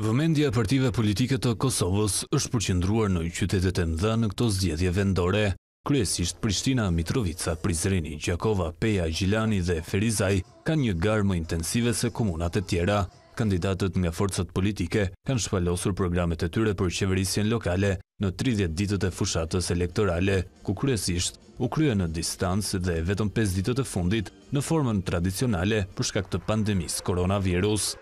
Vëmendja partive politike të Kosovës është përqendruar në qytetet e mëdha në këto zgjedhje vendore. Kryesisht Prishtina, Mitrovica, Prizreni, Gjakova, Peja, Gjilani dhe Ferizaj kanë një garë më intensive se komunat e tjera. Kandidatët nga forcët politike kanë shpalosur programet e tyre për qeverisjen lokale në 30 ditët e fushatës elektorale, ku kryesisht u krye në distancë dhe vetëm 5 ditët e fundit në formën tradicionale për shkak të pandemis koronavirus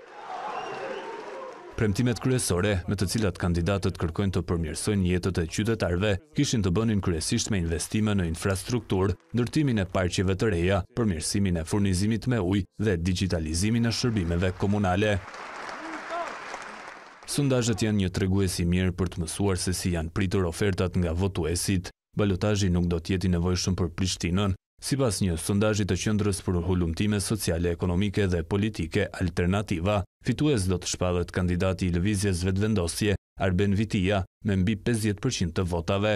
premtimet kryesore me të cilat kandidatët kërkojnë të përmjërsojnë jetët e qytetarve, kishin të bënin kryesisht me investime në infrastruktur, nërtimin e parqeve të reja, përmjërsimin e furnizimit me uj dhe digitalizimin e shërbimeve komunale. Sundajët janë një treguesi mirë për të mësuar se si janë pritur ofertat nga votuesit. Balotajji nuk do tjeti nevojshëm për Prishtinën, Si pas një sondajit të qëndrës për hullumtime sociale, ekonomike dhe politike alternativa, fitues do të shpadhet kandidati i lëvizjes Zvedvendosje, Arben Vitia me mbi 50% të votave.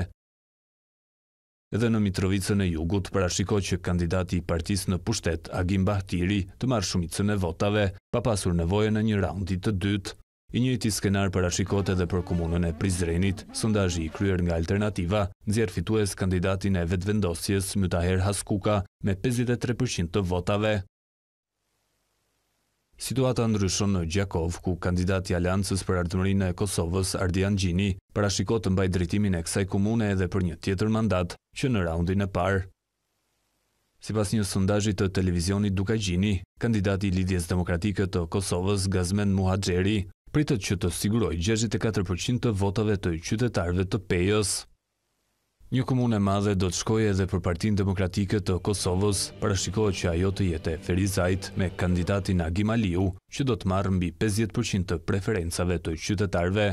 Edhe në Mitrovicën e jugut, parashiko që kandidati i partis në pushtet Agim Bahtiri të marrë shumicën e votave, pa pasur nevoje në një roundit të dytë. I njëti skenar për ashikote dhe për komunën e Prizrenit, sondajji i kryer nga alternativa, nëzjer fitues kandidatin e vetvendosjes Mytaher Haskuka me 53% të votave. Situata ndryshon në Gjakov, ku kandidati aliancës për ardhëmërin e Kosovës, Ardian Gjini, për ashikot të mbaj drejtimin e kësaj komune edhe për një tjetër mandat që në raundin e parë. Si pas një sondajji të televizionit Duka Gjini, kandidati Lidjes Demokratikët të Kosovës, Gazmen Muhadjeri, pritët që të siguroj 64% të votave të qytetarve të pejës. Një komune madhe do të shkoj edhe për partin demokratike të Kosovës, parashikohë që ajo të jetë Ferizajt me kandidatin Agim Aliu, që do të marrë mbi 50% të preferencave të qytetarve.